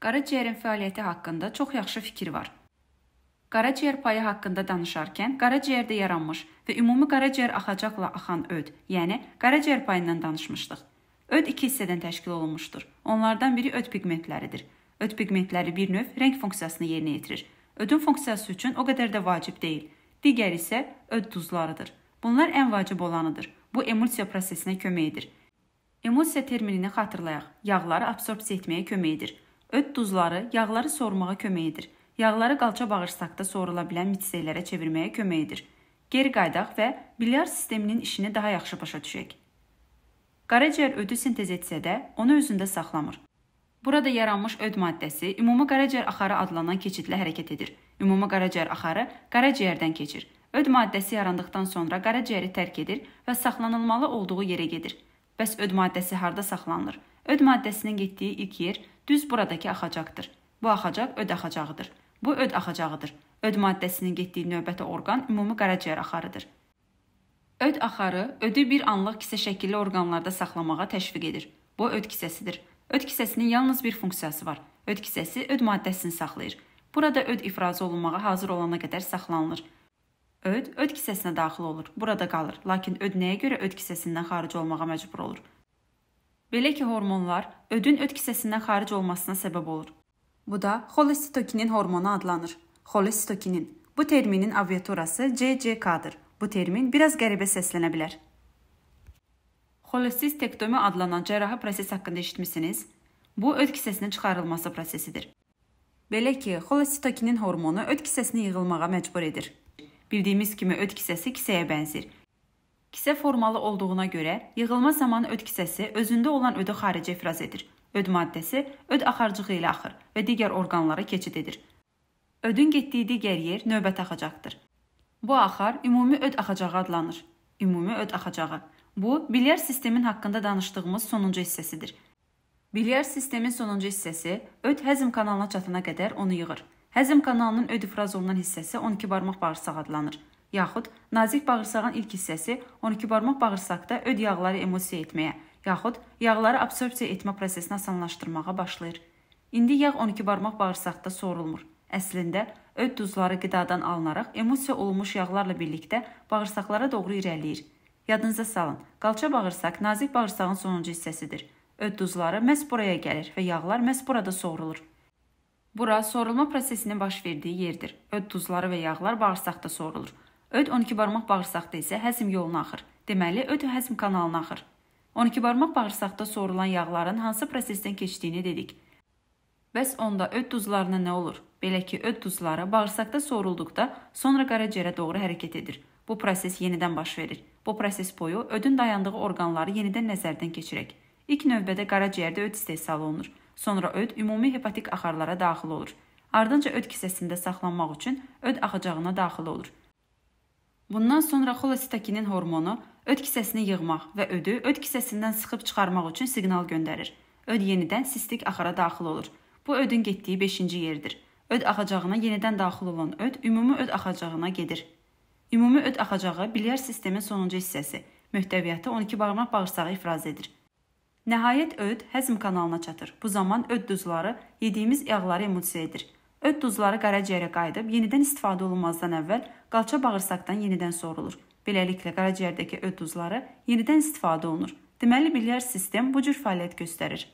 qaraciyərin fəaliyyəti haqqında çox yaxşı fikir var. Qaraciyər payı haqqında danışarkən qaraciyərdə yaranmış və ümumi qaraciyər axacaqla axan öd, yəni qaraciyər payından danışmışdıq. Öd iki hissədən təşkil olunmuşdur. Onlardan biri öd pigmentləridir. Öd pigmentləri bir növ rəng funksiyasını yerinə yetirir. Ödün funksiyası üçün o qədər də vacib deyil. Digər isə öd duzlarıdır. Bunlar ən vacib olanıdır. Bu emulsiya prosesinə kömək edir. Emulsiya terminini xatırlayaq. Yağları absorpsiya etməyə kömək edir. Öd duzları yağları sorumağa kömək edir. Yağları qalça bağırsaqda sorula bilən mitseylərə çevirməyə kömək edir. Geri qayıdaq və bilyar sisteminin işini daha yaxşı başa düşək. Qaraciyər ödü sintez etsə də, onu özündə saxlamır. Burada yaranmış öd maddəsi ümumi qaraciyər axarı adlanan keçidlə hərəkət edir. Ümumi qaraciyər axarı qaraciyərdən keçir. Öd maddəsi yarandıqdan sonra qaraciyəri tərk edir və saxlanılmalı olduğu yerə gedir. Bəs öd maddəsi harda saxlanılır? Öd maddəsinin getdiyi ilk yer düz buradakı axacaqdır. Bu axacaq öd axacağıdır. Bu öd axacağıdır. Öd maddəsinin getdiyi növbəti orqan ümumi qaraciyər axarıdır. Öd axarı ödü bir anlıq kisə şəkilli orqanlarda saxlamağa təşviq edir. Bu öd kisəsidir. Öd kisəsinin yalnız bir funksiyası var. Öd kisəsi öd maddəsini saxlayır. Burada öd ifrazı olunmağa hazır olana qədər saxlanılır. Öd öd kisəsinə daxil olur, burada qalır. Lakin öd nəyə görə öd kisəsindən xaric olmağa məcbur olur? Belə ki, hormonlar ödün öd kisəsindən xaric olmasına səbəb olur. Bu da xolestitokinin hormonu adlanır. Xolestitokinin. Bu terminin aviaturası CCK-dır. Bu termin biraz qəribə səslənə bilər. Xolestistektomi adlanan cərrahi proses haqqında eşitmisiniz? Bu öd kisəsinin çıxarılması prosesidir. Belə ki, xolestitokinin hormonu öd kisəsinə yığılmağa məcbur edir. Bildiyimiz kimi öd kisəsi kisəyə bənzir. Kisə formalı olduğuna görə yığılma zamanı öd kisəsi özündə olan ödü xaricə ifraz edir. Öd maddəsi öd axarcığı ilə axır və digər orqanlara keçid edir. Ödün getdiyi digər yer növbət axacaqdır. Bu axar ümumi öd axacağı adlanır. Ümumi öd axacağı. Bu, bilyar sistemin haqqında danışdığımız sonuncu hissəsidir. Bilyar sistemin sonuncu hissəsi öd həzm kanalına çatana qədər onu yığır. Həzm kanalının ödifrazondan hissəsi 12 barmaq bağırsaq adlanır. Yaxud nazik bağırsağın ilk hissəsi 12 barmaq bağırsaqda öd yağları emulsiya etməyə, yaxud yağları absorpsiya etmə prosesini asanlaşdırmağa başlayır. İndi yağ 12 barmaq bağırsaqda sorulmur. Əslində öd duzları qidadan alınaraq emulsiya olunmuş yağlarla birlikdə bağırsaqlara doğru irəliləyir. Yadınıza salın, qalça bağırsaq nazik bağırsağın sonuncu hissəsidir. Öd duzları məhz buraya gəlir və yağlar məhz burada sorulur. Bura sorulma prosesinin baş verdiyi yerdir. Öd duzları və yağlar bağırsaqda sorulur. Öd 12 barmaq bağırsaqda isə həzm yoluna axır. Deməli, öd həzm kanalına axır. 12 barmaq bağırsaqda sorulan yağların hansı prosesdən keçdiyini dedik. Bəs onda öd duzlarına nə olur? Belə ki, öd duzları bağırsaqda sorulduqda sonra qaraciyərə doğru hərəkət edir. Bu proses yenidən baş verir. Bu proses boyu ödün dayandığı orqanları yenidən nəzərdən keçirək. İlk növbədə qaraciyərdə öd istehsal olunur. Sonra öd ümumi hepatik axarlara daxil olur. Ardınca öd kisəsində saxlanmaq üçün öd axacağına daxil olur. Bundan sonra xolositokinin hormonu öd kisəsini yığmaq və ödü öd kisəsindən sıxıb çıxarmaq üçün siqnal göndərir. Öd yenidən sistik axara daxil olur. Bu ödün getdiyi 5-ci yerdir. Öd axacağına yenidən daxil olan öd ümumi öd axacağına gedir. Ümumi öd axacağı bilyar sistemin sonuncu hissəsi, möhtəviyyatı 12 barmaq bağırsağı ifraz edir. Nəhayət öd həzm kanalına çatır. Bu zaman öd duzları yediyimiz yağları emulsiya edir. Öd duzları qaraciyərə qayıdıb yenidən istifadə olunmazdan əvvəl qalça bağırsaqdan yenidən sorulur. Beləliklə qaraciyərdəki öd duzları yenidən istifadə olunur. Deməli bilyar sistem bu cür fəaliyyət göstərir.